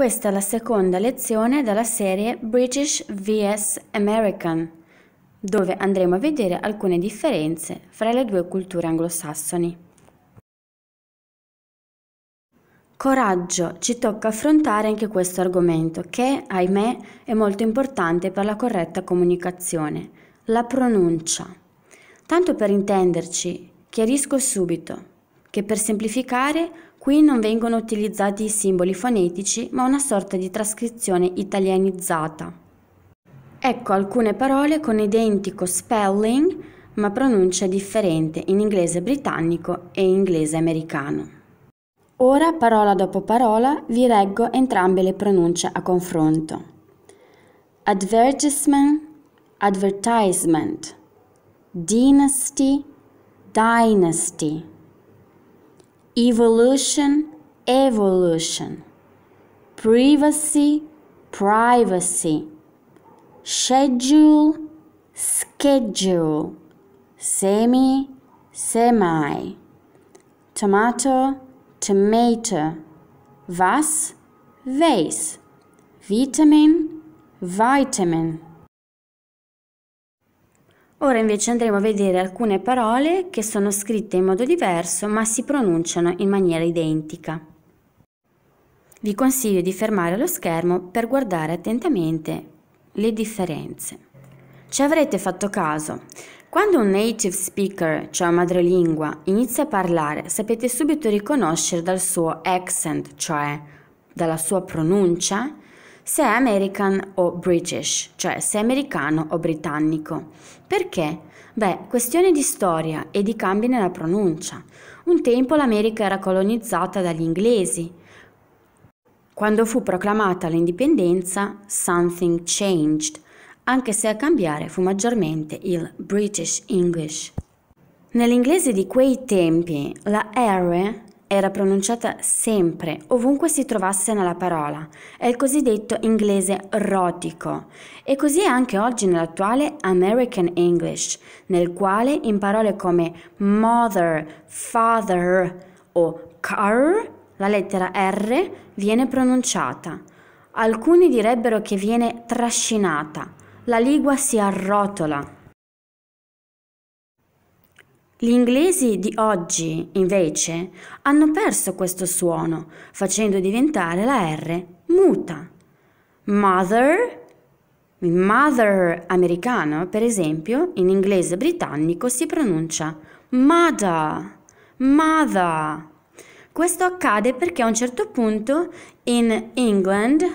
Questa è la seconda lezione della serie British vs American, dove andremo a vedere alcune differenze fra le due culture anglosassoni. Coraggio, ci tocca affrontare anche questo argomento che, ahimè, è molto importante per la corretta comunicazione, la pronuncia. Tanto per intenderci, chiarisco subito, che per semplificare qui non vengono utilizzati i simboli fonetici ma una sorta di trascrizione italianizzata. Ecco alcune parole con identico spelling ma pronuncia differente in inglese britannico e inglese americano. Ora, parola dopo parola, vi leggo entrambe le pronunce a confronto. Advertisement, advertisement. Dynasty, dynasty. evolution, evolution, privacy, privacy, schedule, schedule, semi, semi, tomato, tomato, Vase, vase, vitamin, vitamin. Ora invece andremo a vedere alcune parole che sono scritte in modo diverso ma si pronunciano in maniera identica. Vi consiglio di fermare lo schermo per guardare attentamente le differenze. Ci avrete fatto caso. Quando un native speaker, cioè madrelingua, inizia a parlare, sapete subito riconoscere dal suo accent, cioè dalla sua pronuncia, se è American o British, cioè se è americano o britannico. Perché? Beh, questione di storia e di cambi nella pronuncia. Un tempo l'America era colonizzata dagli inglesi. Quando fu proclamata l'indipendenza, something changed, anche se a cambiare fu maggiormente il British English. Nell'inglese di quei tempi la R era pronunciata sempre, ovunque si trovasse nella parola. È il cosiddetto inglese rotico. E così è anche oggi nell'attuale American English, nel quale in parole come mother, father o car la lettera R viene pronunciata. Alcuni direbbero che viene trascinata, la lingua si arrotola. Gli inglesi di oggi, invece, hanno perso questo suono, facendo diventare la R muta. Mother, mother americano, per esempio, in inglese britannico si pronuncia mother, mother. Questo accade perché a un certo punto in England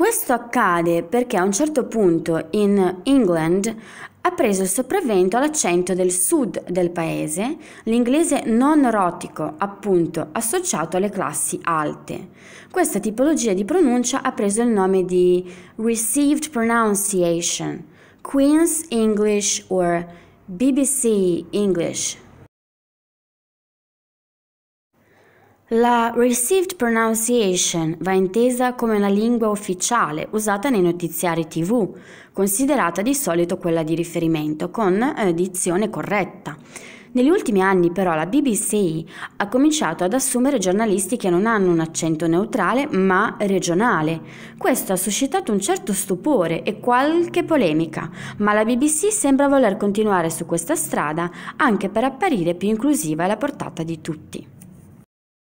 questo accade perché a un certo punto in England ha preso il sopravvento l'accento del sud del paese, l'inglese non rotico, appunto, associato alle classi alte. Questa tipologia di pronuncia ha preso il nome di received pronunciation, Queen's English or BBC English. La received pronunciation va intesa come la lingua ufficiale usata nei notiziari tv, considerata di solito quella di riferimento, con eh, dizione corretta. Negli ultimi anni però la BBC ha cominciato ad assumere giornalisti che non hanno un accento neutrale ma regionale. Questo ha suscitato un certo stupore e qualche polemica, ma la BBC sembra voler continuare su questa strada anche per apparire più inclusiva alla portata di tutti.